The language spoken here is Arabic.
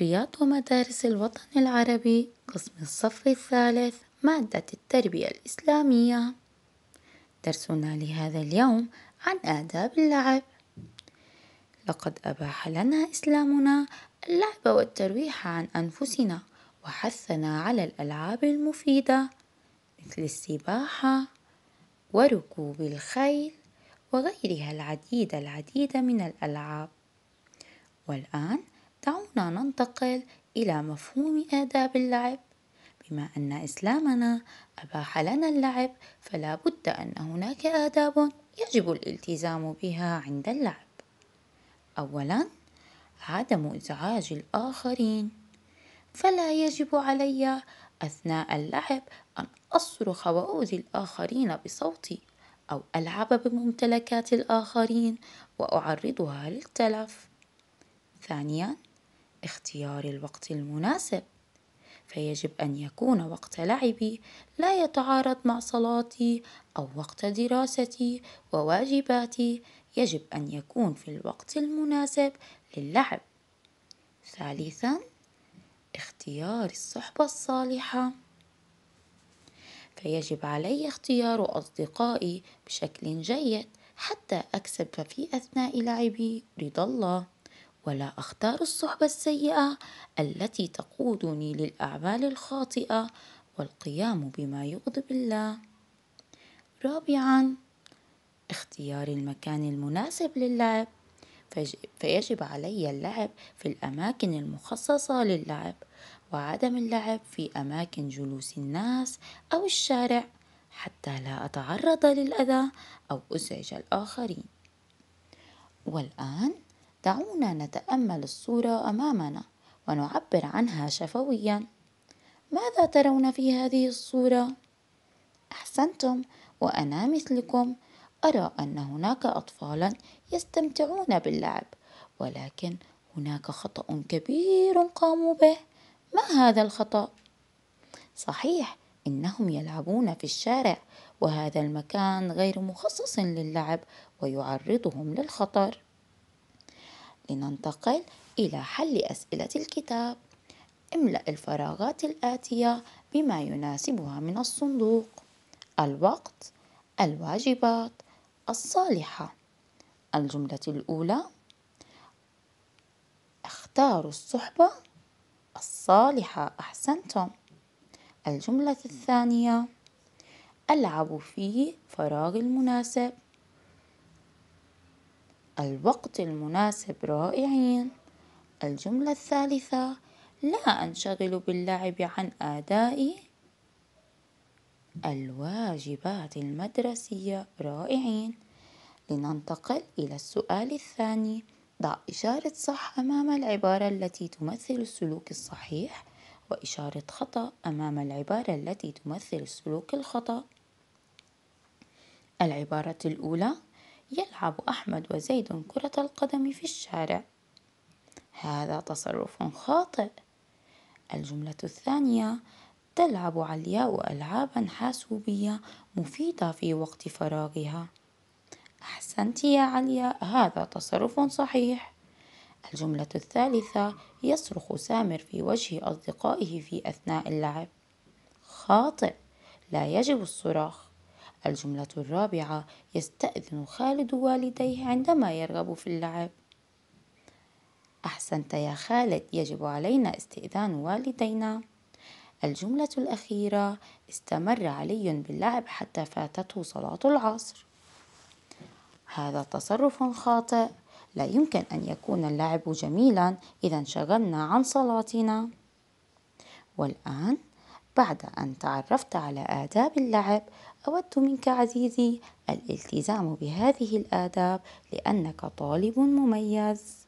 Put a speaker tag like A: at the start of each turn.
A: رياض ومدارس الوطن العربي قسم الصف الثالث مادة التربية الإسلامية درسنا لهذا اليوم عن آداب اللعب لقد أباح لنا إسلامنا اللعب والترويح عن أنفسنا وحثنا على الألعاب المفيدة مثل السباحة وركوب الخيل وغيرها العديد العديد من الألعاب والآن دعونا ننتقل إلى مفهوم آداب اللعب بما أن إسلامنا أباح لنا اللعب فلا بد أن هناك آداب يجب الالتزام بها عند اللعب أولا عدم إزعاج الآخرين فلا يجب علي أثناء اللعب أن أصرخ وأؤذي الآخرين بصوتي أو ألعب بممتلكات الآخرين وأعرضها للتلف ثانيا اختيار الوقت المناسب فيجب أن يكون وقت لعبي لا يتعارض مع صلاتي أو وقت دراستي وواجباتي يجب أن يكون في الوقت المناسب للعب ثالثا اختيار الصحبة الصالحة فيجب علي اختيار أصدقائي بشكل جيد حتى أكسب في أثناء لعبي رضا الله ولا أختار الصحبة السيئة التي تقودني للأعمال الخاطئة والقيام بما يغضب الله. رابعًا اختيار المكان المناسب للعب فيجب علي اللعب في الأماكن المخصصة للعب وعدم اللعب في أماكن جلوس الناس أو الشارع حتى لا أتعرض للأذى أو أزعج الآخرين والآن دعونا نتأمل الصورة أمامنا ونعبر عنها شفويا ماذا ترون في هذه الصورة؟ أحسنتم وأنا مثلكم أرى أن هناك أطفالا يستمتعون باللعب ولكن هناك خطأ كبير قاموا به ما هذا الخطأ؟ صحيح إنهم يلعبون في الشارع وهذا المكان غير مخصص للعب ويعرضهم للخطر لننتقل إلى حل أسئلة الكتاب املأ الفراغات الآتية بما يناسبها من الصندوق الوقت الواجبات الصالحة الجملة الأولى اختاروا الصحبة الصالحة أحسنتم الجملة الثانية ألعب في فراغ المناسب الوقت المناسب رائعين الجملة الثالثة لا أنشغل باللعب عن أداء الواجبات المدرسية رائعين لننتقل إلى السؤال الثاني ضع إشارة صح أمام العبارة التي تمثل السلوك الصحيح وإشارة خطأ أمام العبارة التي تمثل السلوك الخطأ العبارة الأولى يلعب أحمد وزيد كرة القدم في الشارع هذا تصرف خاطئ الجملة الثانية تلعب علياء ألعابا حاسوبية مفيدة في وقت فراغها أحسنت يا علياء هذا تصرف صحيح الجملة الثالثة يصرخ سامر في وجه أصدقائه في أثناء اللعب خاطئ لا يجب الصراخ الجملة الرابعة يستأذن خالد والديه عندما يرغب في اللعب أحسنت يا خالد يجب علينا استئذان والدينا الجملة الأخيرة استمر علي باللعب حتى فاتته صلاة العصر هذا تصرف خاطئ لا يمكن أن يكون اللعب جميلا إذا انشغلنا عن صلاتنا والآن بعد أن تعرفت على آداب اللعب أود منك عزيزي الالتزام بهذه الآداب لأنك طالب مميز